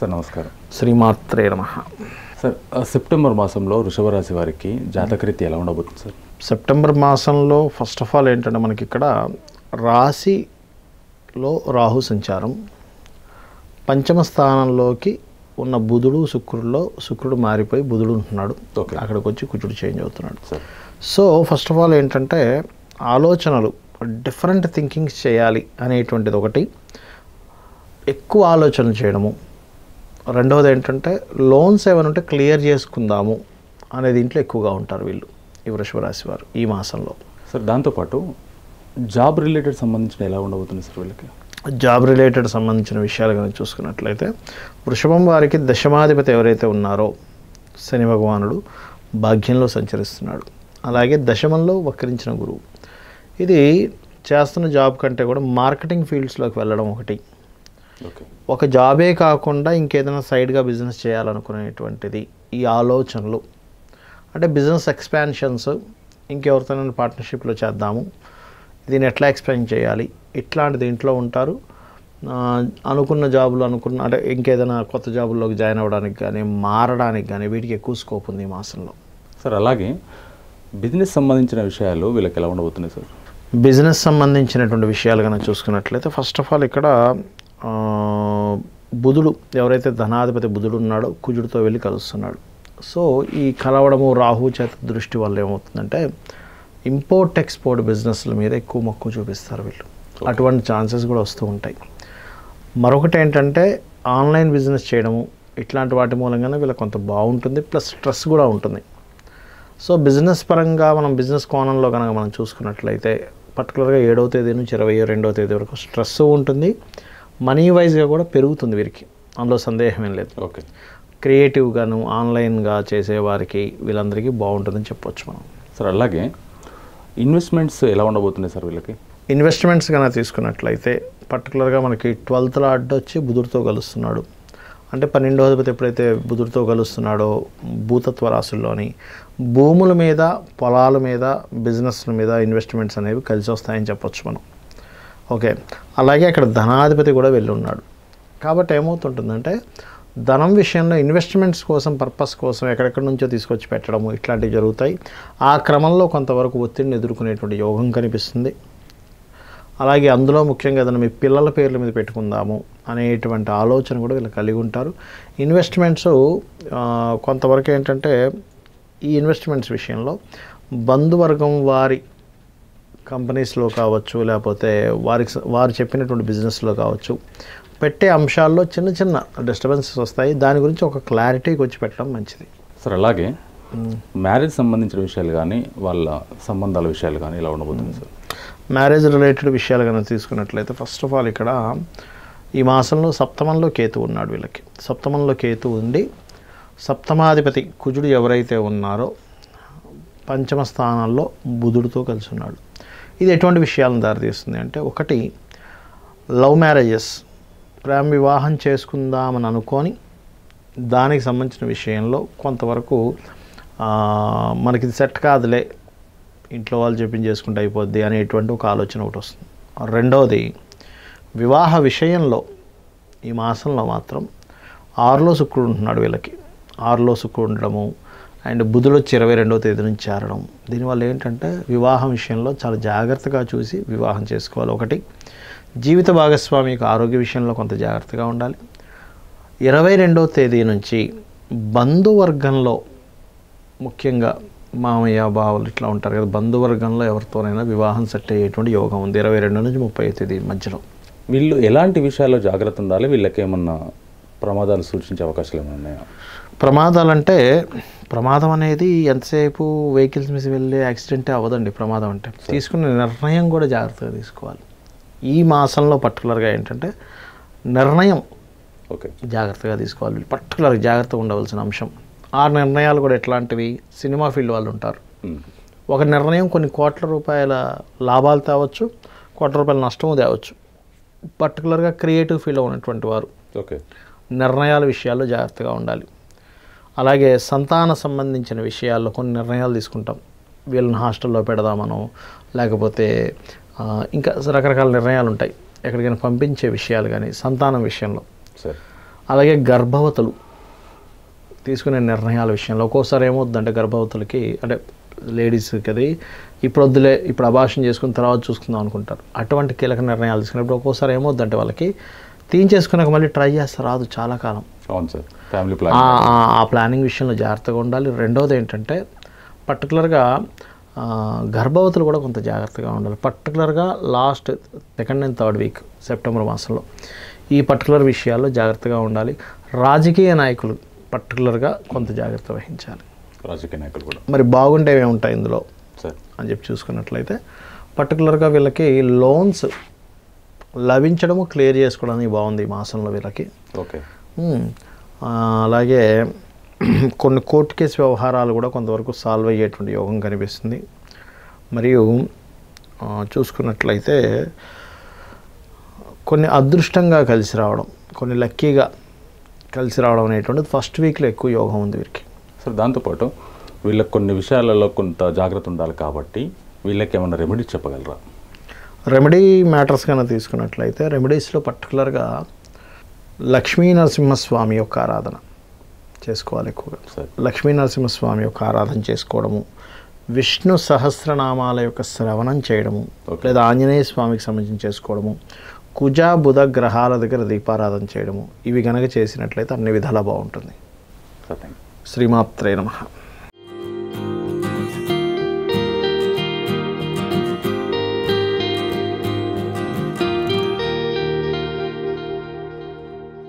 sir నమస్కారం శ్రీమాత్రే నమ సార్ సెప్టెంబర్ మాసంలో వృషభరాశి వారికి జాతకరీతి ఎలా ఉండబోతుంది సార్ సెప్టెంబర్ మాసంలో ఫస్ట్ ఆఫ్ ఆల్ ఏంటంటే మనకి ఇక్కడ రాశిలో రాహు సంచారం పంచమ స్థానంలోకి ఉన్న బుధుడు శుక్రుడిలో శుక్రుడు మారిపోయి బుధుడు ఉంటున్నాడు అక్కడికి వచ్చి కుచుడు చేంజ్ అవుతున్నాడు సో ఫస్ట్ ఆఫ్ ఆల్ ఏంటంటే ఆలోచనలు డిఫరెంట్ థింకింగ్స్ చేయాలి అనేటువంటిది ఒకటి ఎక్కువ ఆలోచన చేయడము రెండవది ఏంటంటే లోన్స్ ఏమైనా ఉంటే క్లియర్ చేసుకుందాము అనే దీంట్లో ఎక్కువగా ఉంటారు వీళ్ళు ఈ వృషభ రాశి వారు ఈ మాసంలో సార్ దాంతోపాటు జాబ్ రిలేటెడ్ సంబంధించిన ఎలా ఉండబోతుంది సార్ వీళ్ళకి జాబ్ రిలేటెడ్ సంబంధించిన విషయాలు కానీ చూసుకున్నట్లయితే వృషభం వారికి దశమాధిపతి ఎవరైతే ఉన్నారో శని భగవానుడు భాగ్యంలో సంచరిస్తున్నాడు అలాగే దశమంలో వక్రించిన గురువు ఇది చేస్తున్న జాబ్ కంటే కూడా మార్కెటింగ్ ఫీల్డ్స్లోకి వెళ్ళడం ఒకటి ఒక జాబే కాకుండా ఇంకేదైనా సైడ్గా బిజినెస్ చేయాలనుకునేటువంటిది ఈ ఆలోచనలు అంటే బిజినెస్ ఎక్స్పాన్షన్స్ ఇంకెవరితోనైనా పార్ట్నర్షిప్లో చేద్దాము దీన్ని ఎట్లా ఎక్స్ప్లెయిన్ చేయాలి ఇట్లాంటి దీంట్లో ఉంటారు అనుకున్న జాబులు అనుకున్న అంటే ఇంకేదైనా కొత్త జాబుల్లోకి జాయిన్ అవ్వడానికి కానీ మారడానికి కానీ వీటికి ఎక్కువ స్కోప్ ఉంది ఈ మాసంలో సార్ అలాగే బిజినెస్ సంబంధించిన విషయాలు వీళ్ళకి ఎలా ఉండబోతున్నాయి సార్ బిజినెస్ సంబంధించినటువంటి విషయాలు కనుక చూసుకున్నట్లయితే ఫస్ట్ ఆఫ్ ఆల్ ఇక్కడ బుధుడు ఎవరైతే ధనాధిపతి బుధుడు ఉన్నాడో కుజుడితో వెళ్ళి కలుస్తున్నాడు సో ఈ కలవడము రాహు చేత దృష్టి వల్ల ఏమవుతుందంటే ఇంపోర్ట్ ఎక్స్పోర్ట్ బిజినెస్ల మీద ఎక్కువ మక్కువ చూపిస్తారు వీళ్ళు అటువంటి ఛాన్సెస్ కూడా వస్తూ ఉంటాయి మరొకటి ఏంటంటే ఆన్లైన్ బిజినెస్ చేయడము ఇట్లాంటి వాటి మూలంగానే వీళ్ళకి కొంత బాగుంటుంది ప్లస్ స్ట్రెస్ కూడా ఉంటుంది సో బిజినెస్ పరంగా మనం బిజినెస్ కోణంలో కనుక మనం చూసుకున్నట్లయితే పర్టికులర్గా ఏడవ తేదీ నుంచి ఇరవై రెండవ తేదీ వరకు స్ట్రెస్ ఉంటుంది మనీ వైజ్గా కూడా పెరుగుతుంది వీరికి అందులో సందేహమేం లేదు ఓకే క్రియేటివ్గాను ఆన్లైన్గా చేసేవారికి వీళ్ళందరికీ బాగుంటుందని చెప్పొచ్చు మనం సార్ అలాగే ఇన్వెస్ట్మెంట్స్ ఎలా ఉండబోతున్నాయి సార్ వీళ్ళకి ఇన్వెస్ట్మెంట్స్ కన్నా తీసుకున్నట్లయితే పర్టికులర్గా మనకి ట్వెల్త్లో అడ్డ వచ్చి బుధుడితో కలుస్తున్నాడు అంటే పన్నెండో అధిపతి ఎప్పుడైతే బుధుడితో కలుస్తున్నాడో భూతత్వ రాసుల్లోని భూముల మీద పొలాల మీద బిజినెస్ల మీద ఇన్వెస్ట్మెంట్స్ అనేవి కలిసి వస్తాయని చెప్పొచ్చు మనం ఓకే అలాగే అక్కడ ధనాధిపతి కూడా వెళ్ళి ఉన్నాడు కాబట్టి ఏమవుతుంటుందంటే ధనం విషయంలో ఇన్వెస్ట్మెంట్స్ కోసం పర్పస్ కోసం ఎక్కడెక్కడి నుంచో తీసుకొచ్చి పెట్టడము ఇట్లాంటివి జరుగుతాయి ఆ క్రమంలో కొంతవరకు ఒత్తిడిని ఎదుర్కొనేటువంటి యోగం కనిపిస్తుంది అలాగే అందులో ముఖ్యంగా ఏదైనా మీ పిల్లల పేర్ల మీద పెట్టుకుందాము అనేటువంటి ఆలోచన కూడా వీళ్ళు కలిగి ఉంటారు ఇన్వెస్ట్మెంట్స్ కొంతవరకు ఏంటంటే ఈ ఇన్వెస్ట్మెంట్స్ విషయంలో బంధువర్గం వారి కంపెనీస్లో కావచ్చు లేకపోతే వారికి వారు చెప్పినటువంటి బిజినెస్లో కావచ్చు పెట్టే అంశాల్లో చిన్న చిన్న డిస్టర్బెన్సెస్ వస్తాయి దాని గురించి ఒక క్లారిటీకి వచ్చి పెట్టడం మంచిది సార్ అలాగే మ్యారేజ్ సంబంధించిన విషయాలు కానీ వాళ్ళ సంబంధాల విషయాలు కానీ ఇలా ఉండబోతుంది సార్ మ్యారేజ్ రిలేటెడ్ విషయాలు కనుక తీసుకున్నట్లయితే ఫస్ట్ ఆఫ్ ఆల్ ఇక్కడ ఈ మాసంలో సప్తమంలో కేతు ఉన్నాడు వీళ్ళకి సప్తమంలో కేతు ఉండి సప్తమాధిపతి కుజుడు ఎవరైతే ఉన్నారో పంచమ స్థానాల్లో బుధుడితో కలిసి ఉన్నాడు ఇది ఎటువంటి విషయాలను దారితీస్తుంది అంటే ఒకటి లవ్ మ్యారేజెస్ ప్రేమ వివాహం చేసుకుందామని అనుకొని దానికి సంబంధించిన విషయంలో కొంతవరకు మనకి సెట్ కాదులే ఇంట్లో వాళ్ళు చెప్పింది చేసుకుంటే అయిపోద్ది అనేటువంటి ఒక ఆలోచన ఒకటి వస్తుంది రెండవది వివాహ విషయంలో ఈ మాసంలో మాత్రం ఆరులో శుక్రుడు ఉంటున్నాడు వీళ్ళకి ఆరులో శుక్రుడు ఉండడము అండ్ బుధుడు వచ్చి ఇరవై రెండవ తేదీ నుంచి చేరడం దీనివల్ల ఏంటంటే వివాహం విషయంలో చాలా జాగ్రత్తగా చూసి వివాహం చేసుకోవాలి ఒకటి జీవిత భాగస్వామి యొక్క ఆరోగ్య విషయంలో కొంత జాగ్రత్తగా ఉండాలి ఇరవై రెండవ తేదీ నుంచి బంధువర్గంలో ముఖ్యంగా మామయ్య బావులు ఇట్లా ఉంటారు కదా బంధువర్గంలో ఎవరితోనైనా వివాహం సెట్ అయ్యేటువంటి యోగం ఉంది ఇరవై రెండు నుంచి ముప్పై తేదీ మధ్యలో వీళ్ళు ఎలాంటి విషయాల్లో జాగ్రత్త ఉండాలి వీళ్ళకేమన్నా ప్రమాదాలు సూచించే అవకాశాలు ఏమైనా ఉన్నాయా ప్రమాదాలంటే ప్రమాదం అనేది ఎంతసేపు వెహికల్స్ మీద వెళ్ళే యాక్సిడెంటే అవ్వదండి ప్రమాదం అంటే తీసుకున్న నిర్ణయం కూడా జాగ్రత్తగా తీసుకోవాలి ఈ మాసంలో పర్టికులర్గా ఏంటంటే నిర్ణయం ఓకే జాగ్రత్తగా తీసుకోవాలి పర్టికులర్గా జాగ్రత్తగా ఉండవలసిన అంశం ఆ నిర్ణయాలు కూడా ఎట్లాంటివి సినిమా ఫీల్డ్ వాళ్ళు ఉంటారు ఒక నిర్ణయం కొన్ని కోట్ల రూపాయల లాభాలు తేవచ్చు కోట్ల రూపాయల నష్టము తేవచ్చు పర్టికులర్గా క్రియేటివ్ ఫీల్డ్ ఉన్నటువంటి వారు ఓకే నిర్ణయాల విషయాల్లో జాగ్రత్తగా ఉండాలి అలాగే సంతాన సంబంధించిన విషయాల్లో కొన్ని నిర్ణయాలు తీసుకుంటాం వీళ్ళని హాస్టల్లో పెడదామను లేకపోతే ఇంకా రకరకాల నిర్ణయాలు ఉంటాయి ఎక్కడికైనా పంపించే విషయాలు కానీ సంతానం విషయంలో అలాగే గర్భవతులు తీసుకునే నిర్ణయాల విషయంలో ఒక్కోసారి ఏమవుతుందంటే గర్భవతులకి అంటే లేడీస్ అది ఇప్పుడు వద్దులే ఇప్పుడు అభాషణ చేసుకున్న తర్వాత చూసుకుందాం అనుకుంటారు అటువంటి కీలక నిర్ణయాలు తీసుకున్నప్పుడు ఒక్కోసారి ఏమవుతుందంటే వాళ్ళకి తీయించేసుకున్నాక మళ్ళీ ట్రై చేస్తారు రాదు చాలా కాలం అవును సార్ ఫ్యామిలీ ప్లాన్ ఆ ప్లానింగ్ విషయంలో జాగ్రత్తగా ఉండాలి రెండవది ఏంటంటే పర్టికులర్గా గర్భవతులు కూడా కొంత జాగ్రత్తగా ఉండాలి పర్టికులర్గా last second and third week September మాసంలో ఈ పర్టికులర్ విషయాల్లో జాగ్రత్తగా ఉండాలి రాజకీయ నాయకులు పర్టికులర్గా కొంత జాగ్రత్త వహించాలి రాజకీయ నాయకులు కూడా మరి బాగుండేవి ఉంటాయి ఇందులో అని చెప్పి చూసుకున్నట్లయితే పర్టికులర్గా వీళ్ళకి లోన్స్ లభించడము క్లియర్ చేసుకోవడానికి బాగుంది ఈ మాసంలో వీళ్ళకి ఓకే అలాగే కొన్ని కోర్టు కేసు వ్యవహారాలు కూడా కొంతవరకు సాల్వ్ అయ్యేటువంటి యోగం కనిపిస్తుంది మరియు చూసుకున్నట్లయితే కొన్ని అదృష్టంగా కలిసి రావడం కొన్ని లక్కీగా కలిసి రావడం అనేటువంటిది ఫస్ట్ వీక్లో ఎక్కువ యోగం ఉంది వీరికి సరే దాంతోపాటు వీళ్ళకి కొన్ని విషయాలలో కొంత జాగ్రత్త ఉండాలి కాబట్టి వీళ్ళకి ఏమైనా రెమెడీ చెప్పగలరా రెమెడీ మ్యాటర్స్ కన్నా తీసుకున్నట్లయితే రెమెడీస్లో పర్టికులర్గా నరసింహస్వామి యొక్క ఆరాధన చేసుకోవాలి ఎక్కువగా నరసింహస్వామి యొక్క ఆరాధన చేసుకోవడము విష్ణు సహస్రనామాల యొక్క శ్రవణం చేయడము లేదా ఆంజనేయ స్వామికి సంబంధించి చేసుకోవడము కుజ బుధ గ్రహాల దగ్గర దీపారాధన చేయడము ఇవి కనుక చేసినట్లయితే అన్ని విధాలా బాగుంటుంది శ్రీమాత్రే నమ